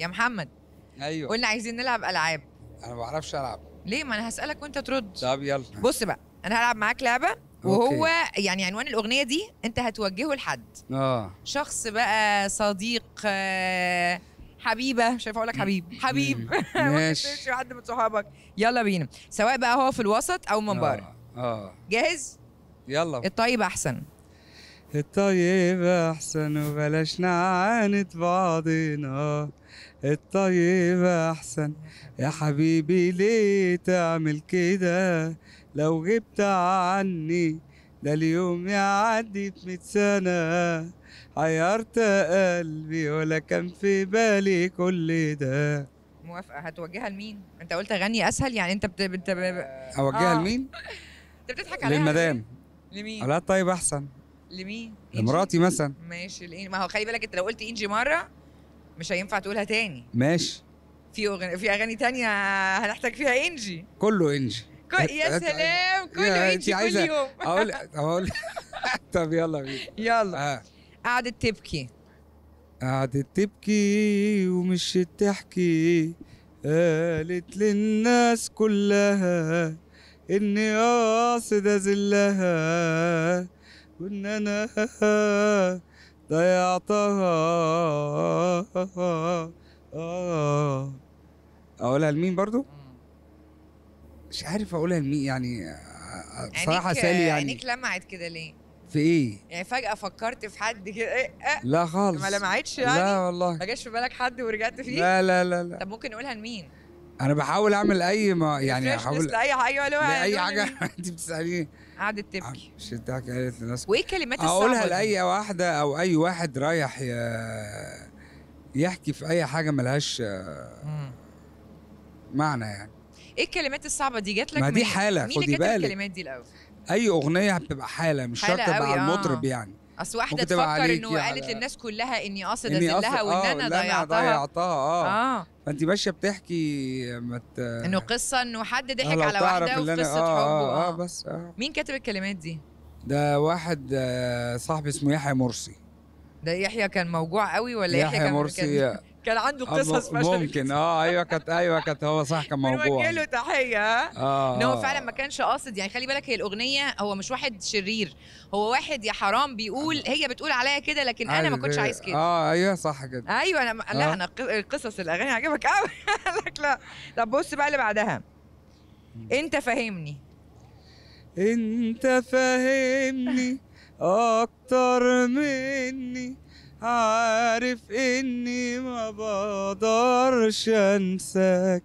يا محمد ايوه قلنا عايزين نلعب العاب انا ما بعرفش العب ليه ما انا هسالك وانت ترد طب يلا بص بقى انا هلعب معاك لعبه وهو أوكي. يعني عنوان الاغنيه دي انت هتوجهه لحد اه شخص بقى صديق آه، حبيبه مش عارفه اقول لك حبيب حبيب ماشي حد من صحابك يلا بينا سواء بقى هو في الوسط او من آه. بره اه جاهز يلا الطيب احسن الطيب احسن وبلاش نعاند بعضينا الطيب احسن يا حبيبي ليه تعمل كده لو غبت عني ده اليوم يعدي في بمية سنة عيرت قلبي ولا كان في بالي كل ده موافقة هتوجهها لمين؟ انت قلت أغني اسهل يعني انت بت... بت... اوجهها آه. لمين؟ انت بتضحك عليها للمدام لمين؟ لا طيب احسن لمين؟ لمراتي مثلا ماشي لإيه؟ ما هو خلي بالك انت لو قلت انجي مرة مش هينفع تقولها تاني ماشي في أغني... في اغاني تانية هنحتاج فيها انجي كله انجي ك... يا سلام كله انجي كل يوم اقول اقول طب يلا بينا يلا آه. قعدت تبكي قعدت تبكي ومش تحكي قالت للناس كلها اني قاصد اذلها وان انا ضيعتها اقولها لمين برضو مش عارف اقولها لمين يعني بصراحه سالي يعني عينيك لمعت كده ليه في ايه؟ يعني فجأة فكرت في حد كده إيه؟ إيه؟ لا خالص ما لمعتش يعني؟ لا والله ما جاش في بالك حد ورجعت فيه؟ لا لا لا لا طب ممكن نقولها لمين؟ انا بحاول اعمل اي ما يعني احاول لاي حاجه اي حاجه انت بتساليني قعدت تبكي آه، شفتها قالت الناس وايه الكلمات الصعبه اقولها لاي واحده او اي واحد رايح ي... يحكي في اي حاجه ملهاش آه، معنى يعني ايه الكلمات الصعبه دي جات لك ما دي حاله مين خدي بالك الكلمات دي الاول اي اغنيه بتبقى حاله مش شرط تبقى على المطرب آه. يعني اصل واحده تفكر انه قالت للناس يعني. كلها اني قاصد اذلها آه، وان انا ضيعتها ضيعتها اه, آه. فانت ماشيه بتحكي مت... انه قصه انه حد ضحك على واحده وقصه آه، حب آه آه, آه, آه, اه بس آه. مين كاتب الكلمات دي؟ ده واحد آه، صاحبي اسمه يحيى مرسي ده يحيى كان موجوع قوي ولا يحيى, يحيى كان مرسي كان... كان عنده آه، قصص اسمها ممكن اه ايوه كانت ايوه كانت هو صح كان موجوع بنوجه له تحيه آه،, اه ان هو فعلا ما كانش قاصد يعني خلي بالك هي الاغنيه هو مش واحد شرير هو واحد يا حرام بيقول هي بتقول عليا كده لكن انا ما أيوة، كنتش عايز كده اه ايوه صح كده ايوه انا لا آه. انا قصص الاغاني عجبك قوي لك لا طب بص بقى اللي بعدها انت فاهمني انت فاهمني اكتر مني عارف اني ما بقدرش انساك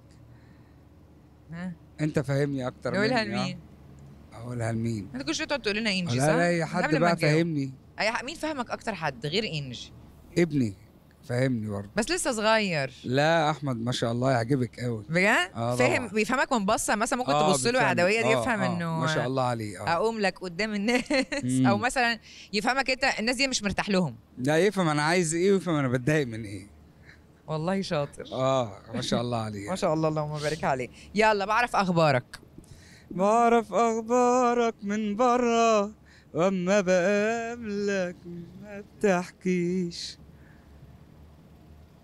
انت فاهمني اكتر اقولها آه. لمين؟ اقولها لمين؟ انت كل شويه تقعد تقول لنا انجي صح؟ لا اي حد بقى فاهمني اي مين فاهمك اكتر حد غير انجي؟ ابني فاهمني برضه بس لسه صغير لا احمد ما شاء الله يعجبك قوي بجد آه فاهم بيفهمك من بصه مثلا ممكن آه تبص له العدويه آه، دي آه يفهم آه انه ما شاء الله عليه آه. اقوم لك قدام الناس او مثلا يفهمك انت الناس دي مش مرتاح لهم لا يفهم انا عايز ايه ويفهم انا بتضايق من ايه والله شاطر اه ما شاء الله عليه ما شاء الله اللهم بارك عليه يلا بعرف اخبارك بعرف اخبارك من بره واما بقابلك ما بتحكيش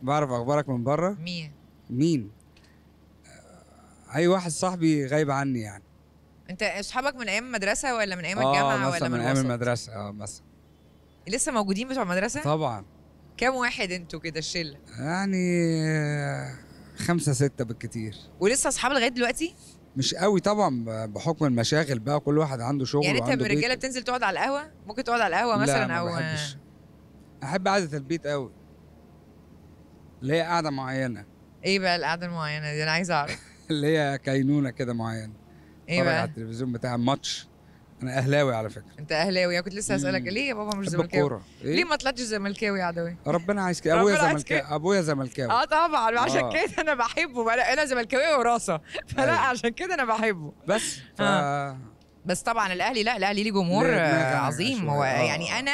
بعرف اخبارك من بره مين مين آه، اي واحد صاحبي غايب عني يعني انت اصحابك من ايام المدرسه ولا من ايام آه، الجامعه ولا من, من ايام المدرسه اه مثلا لسه موجودين بتوع المدرسه طبعا كام واحد انتوا كده الشله يعني آه، خمسة ستة بالكتير ولسه اصحاب لغايه دلوقتي مش قوي طبعا بحكم المشاغل بقى كل واحد عنده شغل يعني انت من الرجاله بتنزل تقعد على القهوه ممكن تقعد على القهوه مثلا لا ما او احب قعده البيت قوي اللي هي قاعده معينه ايه بقى القعده المعينه دي انا عايز اعرف اللي هي كينونه كده معينه ايه بقى على التلفزيون بتاع ماتش انا اهلاوي على فكره انت اهلاوي انا كنت لسه هسالك ليه يا بابا مش زملكاوي إيه؟ ليه ما طلعتش زملكاوي يا عدوي ربنا عايز كده ابويا زملكاوي ابويا زملكاوي اه طبعا آه. عشان كده انا بحبه انا زملكاويه وراثه فلا أيوه. عشان كده انا بحبه بس آه. ف... بس طبعا الاهلي لا الاهلي ليه جمهور آه، عظيم هو يعني انا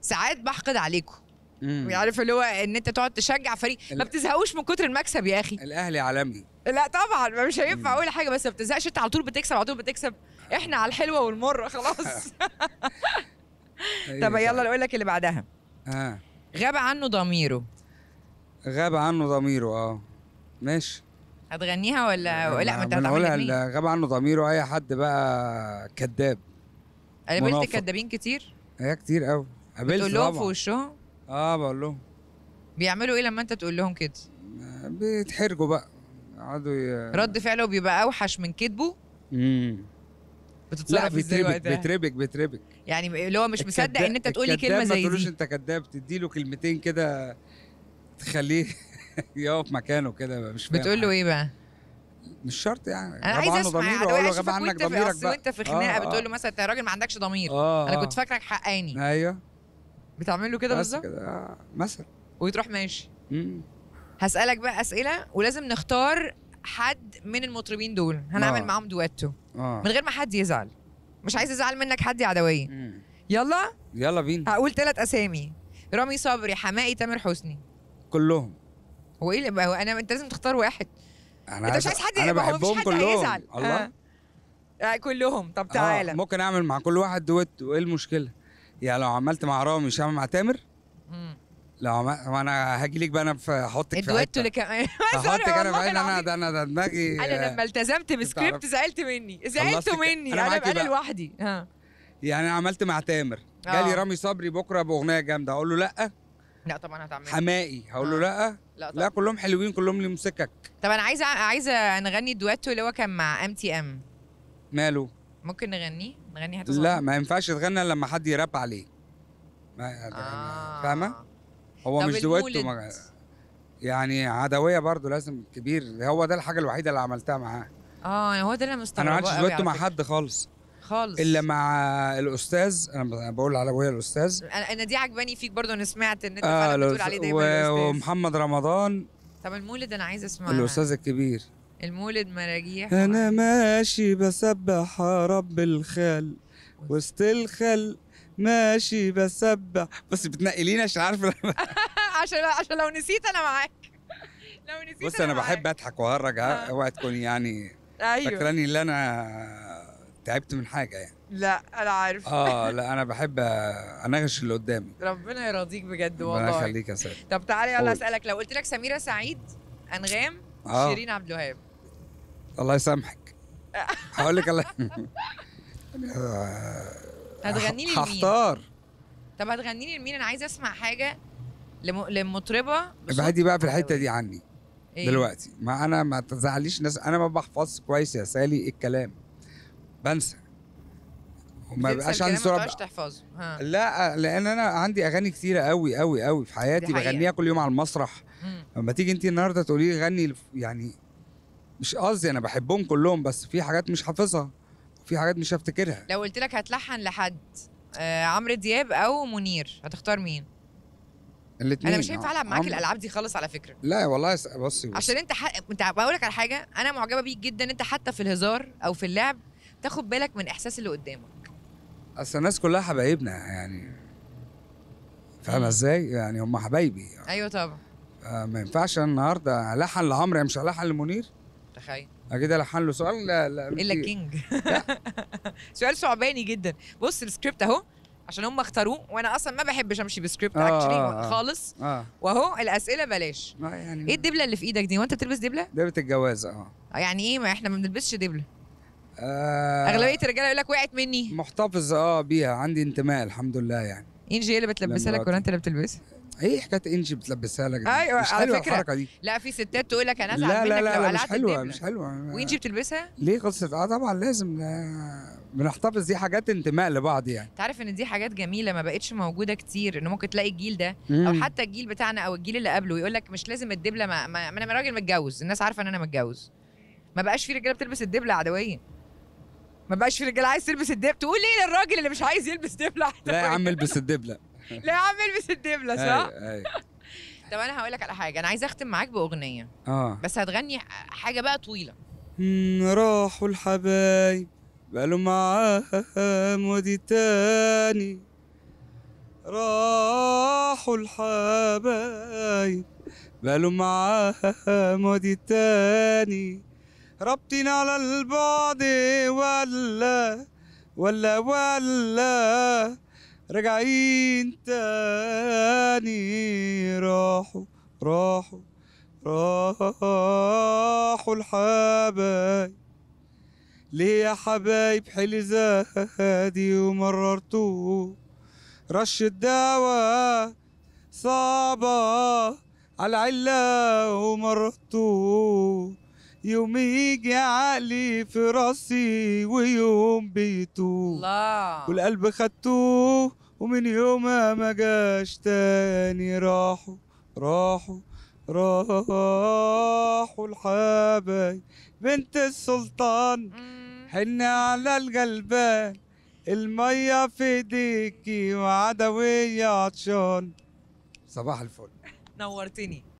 ساعات بحقد عليكم عارف اللي هو ان انت تقعد تشجع فريق ما بتزهقوش من كتر المكسب يا اخي الاهلي عالمي لا طبعا مش هينفع اقول حاجه بس ما بتزهقش انت على طول بتكسب على طول بتكسب احنا على الحلوه والمره خلاص أيوة، طب يلا اقول لك اللي بعدها اه غاب عنه ضميره غاب عنه ضميره اه ماشي هتغنيها ولا آه، لا ما انت هتعملها غاب عنه ضميره اي حد بقى كذاب قابلت كدابين كتير؟ ايه كتير قوي قابلت لهم في وشهم اه بقول لهم بيعملوا ايه لما انت تقول لهم كده بيتحرجوا بقى يقعدوا ي... رد فعله بيبقى اوحش من كذبه امم بتتصرف ازاي وقتها بيتربك بيتربك يعني اللي هو مش مصدق ان انت تقولي كلمه زي دي ما تقولوش انت كذاب تدي له كلمتين كده تخليه يقف مكانه كده مش بتقول له ايه بقى مش شرط يعني انا عايز اسمع انا عايز اشوفك وانت في وانت في خناقه آه،, آه بتقول له مثلا انت راجل ما عندكش ضمير آه انا آه. كنت فاكرك حقاني ايوه بتعمل له كده بالظبط كده آه، مثلا ويتروح ماشي مم. هسالك بقى اسئله ولازم نختار حد من المطربين دول هنعمل آه. معاهم دويتو آه. من غير ما حد يزعل مش عايز ازعل منك حد يا عدويه مم. يلا يلا بينا هقول ثلاث اسامي رامي صبري حماقي تامر حسني كلهم هو ايه اللي هو انا انت لازم تختار واحد انا انت مش عايز حد انا بحبهم كلهم هيزعل. الله آه. آه كلهم طب آه، تعالى آه ممكن اعمل مع كل واحد دويتو وايه المشكله يعني لو عملت مع رامي مش هعمل مع تامر لو ما انا هاجي لك بقى انا احطك في الدويتو اللي كمان هحطك انا بقى انا ده انا ده دماغي انا لما آه، التزمت بسكريبت زعلت مني زعلت مني انا انا لوحدي ها يعني انا عملت مع تامر جالي آه. رامي صبري بكره باغنيه جامده اقول له لا لا طبعا هتعمل حمائي هقول له آه. لا لا, لا كلهم حلوين كلهم لمسكك طب انا عايزه عايزه نغني الدويتو اللي هو كان مع ام تي ام ماله ممكن نغني نغني حتى لا ما ينفعش تغنى لما حد يراب عليه ما آه. فاهمه هو مش دويتو يعني عدويه برضو لازم كبير هو ده الحاجه الوحيده اللي عملتها معاه اه يعني هو ده اللي مستغرب انا ما عملتش دويتو مع حد خالص خالص الا مع الاستاذ انا بقول على ابويا الاستاذ انا دي عجباني فيك برضو انا سمعت ان انت آه بتقول عليه دايما و... الاستاذ ومحمد رمضان طب المولد انا عايز اسمعها الاستاذ الكبير المولد مراجيح انا ماشي بسبح رب الخال وسط الخال ماشي بسبح بس بتنقي لينا عشان عارفه عشان عشان لو نسيت انا معاك لو نسيت بص انا, أنا بحب اضحك وهرج آه. اوعى تكون يعني ايوه فاكراني اللي انا تعبت من حاجه يعني لا انا عارف اه لا انا بحب انغش اللي قدامي ربنا يرضيك بجد والله ربنا يخليك يا سيد طب تعالى يلا اسالك لو قلت لك سميره سعيد انغام آه. شيرين عبد الوهاب الله يسامحك هقول لك الله هتغني لي لمين؟ هختار طب هتغني لي لمين؟ انا عايزه اسمع حاجه لم... لمطربه ابعدي بقى في الحته دي عني إيه؟ دلوقتي ما انا ما تزعليش ناس انا ما بحفظش كويس يا سالي الكلام بنسى وما بقاش عندي صوره تحفظه ها. لا لان انا عندي اغاني كتيره قوي قوي قوي في حياتي بغنيها كل يوم على المسرح لما تيجي انت النهارده تقولي لي غني يعني مش قصدي انا بحبهم كلهم بس في حاجات مش حافظها وفي حاجات مش هفتكرها لو قلت لك هتلحن لحد آه عمرو دياب او منير هتختار مين الاتنين انا مش هينفع العب معاك الالعاب دي خالص على فكره لا والله بصي بص عشان انت ح... انت بقول لك على حاجه انا معجبه بيك جدا انت حتى في الهزار او في اللعب تاخد بالك من احساس اللي قدامك اصل الناس كلها حبايبنا يعني فاهمه ازاي يعني هم حبايبي يعني. ايوه طبعا ما ينفعش النهارده الحن لعمرو يعني مش الحن لمنير تخيل اكيد الحن له سؤال لا لا الا كينج سؤال صعباني جدا بص السكريبت اهو عشان هم اختاروه وانا اصلا ما بحبش امشي بسكريبت آه اكشلي آه،, آه خالص آه واهو الاسئله بلاش آه، يعني ايه الدبله اللي في ايدك دي وانت بتلبس دبله دبله الجواز آه. اه يعني ايه ما احنا ما بنلبسش دبله آه اغلبيه الرجاله يقول لك وقعت مني محتفظ اه بيها عندي انتماء الحمد لله يعني انجي إيه اللي بتلبسها لك ولا انت اللي بتلبسها ايه حكايه انجي بتلبسها لك ايوه مش على حلوة فكره الحركه دي لا في ستات تقول لك انا لا لا لا, لا مش حلوه مش حلوه وانجي بتلبسها ليه قصه اه طبعا لازم آه، بنحتفظ دي حاجات انتماء لبعض يعني تعرف ان دي حاجات جميله ما بقتش موجوده كتير ان ممكن تلاقي الجيل ده او حتى الجيل بتاعنا او الجيل اللي قبله يقول لك مش لازم الدبله ما, ما انا راجل متجوز الناس عارفه ان انا متجوز ما بقاش في رجاله بتلبس الدبله عدويه ما بقاش في رجاله عايز تلبس الدبله تقول ايه للراجل اللي مش عايز يلبس دبله عدوية. لا يا عم البس الدبله لا يا عم البس الدبله صح؟ طب انا هقول لك على حاجه انا عايزه اختم معاك باغنيه اه بس هتغني حاجه بقى طويله راحوا الحبايب بقالوا معاهم ودي تاني راحوا الحبايب بقالوا معاهم ودي تاني رابطين على البعد ولا ولا ولا راجعين تاني راحوا راحوا راحوا الحبايب ليه يا حبايب حل زادي ومررتوه رشة دواء صعبة على العلة ومررتوه يوم يجي عقلي في راسي ويوم بيتوه الله والقلب خدتوه ومن يومها ما جاش تاني راحوا راحوا راحوا الحبايب بنت السلطان حن على الجلبان المية في ايديكي وعدوية عطشان صباح الفل نورتني